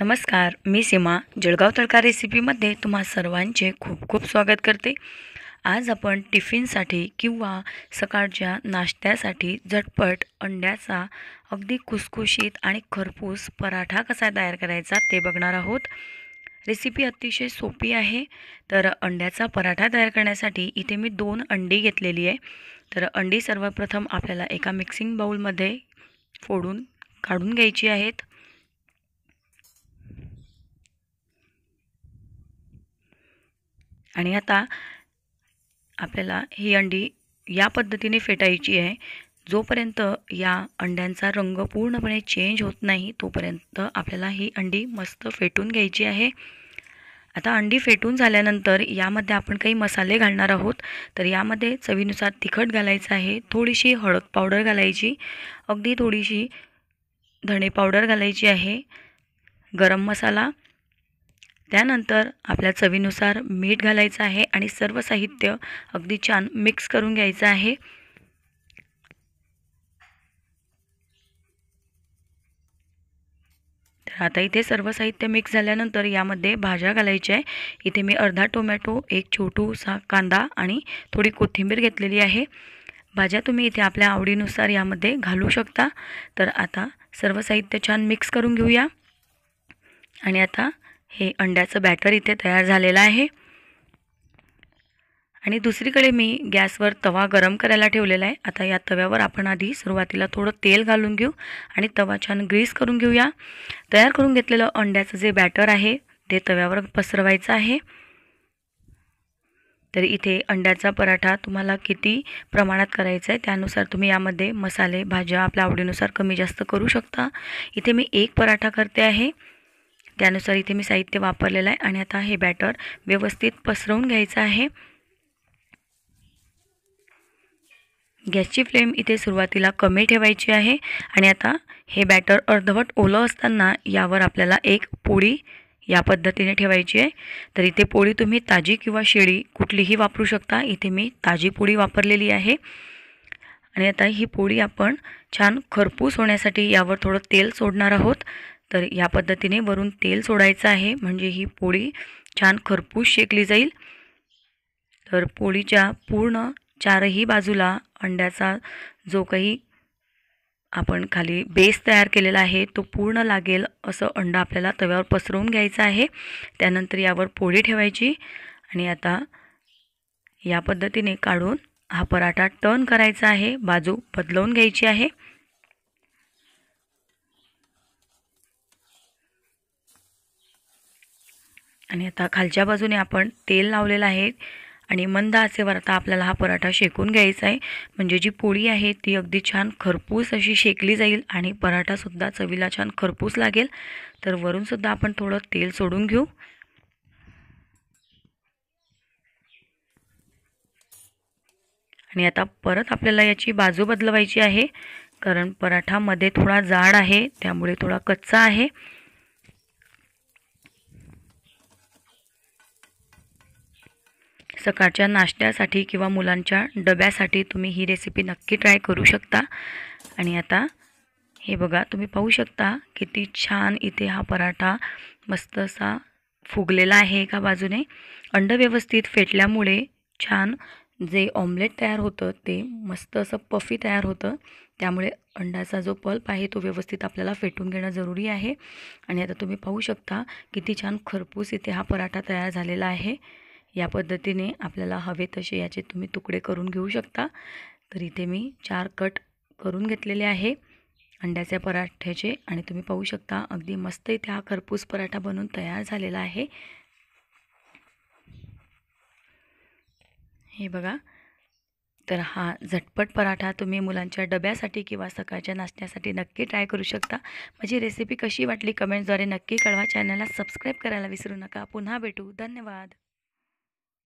नमस्कार मी सीमा जळगाव तडका रेसिपीमध्ये तुम्हा सर्वांचे खूप खूप स्वागत करते आज आपण टिफिनसाठी किंवा सकाळच्या नाश्त्यासाठी झटपट अंड्याचा अगदी खुसखुशीत आणि खरपूस पराठा कसा तयार करायचा ते बघणार आहोत रेसिपी अतिशय सोपी आहे तर अंड्याचा पराठा तयार करण्यासाठी इथे मी दोन अंडी घेतलेली आहे तर अंडी सर्वप्रथम आपल्याला एका मिक्सिंग बाऊलमध्ये फोडून काढून घ्यायची आहेत आणि आता आपल्याला ही अंडी या पद्धतीने फेटायची आहे जोपर्यंत या अंड्यांचा रंग पूर्णपणे चेंज होत नाही तोपर्यंत आपल्याला ही अंडी मस्त फेटून घ्यायची आहे आता अंडी फेटून झाल्यानंतर यामध्ये आपण काही मसाले घालणार आहोत तर यामध्ये चवीनुसार तिखट घालायचं आहे थोडीशी हळद पावडर घालायची अगदी थोडीशी धणे पावडर घालायची आहे गरम मसाला त्यानंतर आपल्या चवीनुसार मीठ घालायचं आहे आणि सर्व साहित्य अगदी छान मिक्स करून घ्यायचं आहे तर आता इथे सर्व साहित्य मिक्स झाल्यानंतर यामध्ये भाज्या घालायच्या आहे इथे मी अर्धा टोमॅटो एक छोटूसा कांदा आणि थोडी कोथिंबीर घेतलेली आहे भाज्या तुम्ही इथे आपल्या आवडीनुसार यामध्ये घालू शकता तर आता सर्व साहित्य छान मिक्स करून घेऊया आणि आता हे अंड्याचं बॅटर इथे तयार झालेलं आहे आणि दुसरीकडे मी गॅसवर तवा गरम करायला ठेवलेला आहे आता या तव्यावर आपण आधी सुरुवातीला थोडं तेल घालून घेऊ आणि तवा छान ग्रीस करून घेऊया तयार करून घेतलेलं अंड्याचं जे बॅटर आहे ते तव्यावर पसरवायचं आहे तर इथे अंड्याचा पराठा तुम्हाला किती प्रमाणात करायचा आहे त्यानुसार तुम्ही यामध्ये मसाले भाज्या आपल्या आवडीनुसार कमी जास्त करू शकता इथे मी एक पराठा करते आहे त्यानुसार इथे मी साहित्य वापरलेलं आहे आणि आता हे बॅटर व्यवस्थित पसरवून घ्यायचं आहे गॅसची फ्लेम इथे सुरुवातीला कमी ठेवायची आहे आणि आता हे बॅटर अर्धवट ओलं असताना यावर आपल्याला एक पोळी या पद्धतीने ठेवायची आहे तर इथे पोळी तुम्ही ताजी किंवा शेळी कुठलीही वापरू शकता इथे मी ताजी पोळी वापरलेली आहे आणि आता ही पोळी आपण छान खरपूस होण्यासाठी यावर थोडं तेल सोडणार आहोत तर या पद्धतीने वरून तेल सोडायचं आहे म्हणजे ही पोळी छान खरपूस शेकली जाईल तर पोळीच्या पूर्ण चारही बाजूला अंड्याचा जो काही आपण खाली बेस तयार केलेला आहे तो पूर्ण लागेल असं अंडा आपल्याला तव्यावर पसरवून घ्यायचा आहे त्यानंतर यावर पोळी ठेवायची आणि आता या पद्धतीने काढून हा पराठा टर्न करायचा आहे बाजू बदलवून घ्यायची आहे आणि आता खालच्या बाजूने आपण तेल लावलेलं आहे आणि मंद आचेवर आता आपल्याला हा पराठा शेकून घ्यायचा आहे म्हणजे जी पोळी आहे ती अगदी छान खरपूस अशी शेकली जाईल आणि पराठासुद्धा चवीला छान खरपूस लागेल तर वरूनसुद्धा आपण थोडं तेल सोडून घेऊ आणि आता परत आपल्याला याची बाजू बदलवायची आहे कारण पराठामध्ये थोडा जाड आहे त्यामुळे थोडा कच्चा आहे सकाळच्या नाश्त्यासाठी किंवा मुलांच्या डब्यासाठी तुम्ही ही रेसिपी नक्की ट्राय करू शकता आणि आता हे बघा तुम्ही पाहू शकता किती छान इथे हा पराठा मस्त असा फुगलेला आहे एका बाजूने अंड व्यवस्थित फेटल्यामुळे छान जे ऑमलेट तयार होतं ते मस्त असं पफी तयार होतं त्यामुळे अंड्याचा जो पल्प आहे तो व्यवस्थित आपल्याला फेटून घेणं जरुरी आहे आणि आता तुम्ही पाहू शकता किती छान खरपूस इथे हा पराठा तयार झालेला आहे या पद्धतीने आपल्याला हवे तसे याचे तुम्ही तुकडे करून घेऊ शकता तर इथे मी चार कट करून घेतलेले आहे अंड्याच्या पराठ्याचे आणि तुम्ही पाहू शकता अगदी मस्त इथे हा खरपूस पराठा बनून तयार झालेला आहे हे बघा तर हा झटपट पराठा तुम्ही मुलांच्या डब्यासाठी किंवा सकाळच्या नाश्त्यासाठी नक्की ट्राय करू शकता माझी रेसिपी कशी वाटली कमेंट्सद्वारे नक्की कळवा चॅनलला सबस्क्राईब करायला विसरू नका पुन्हा भेटू धन्यवाद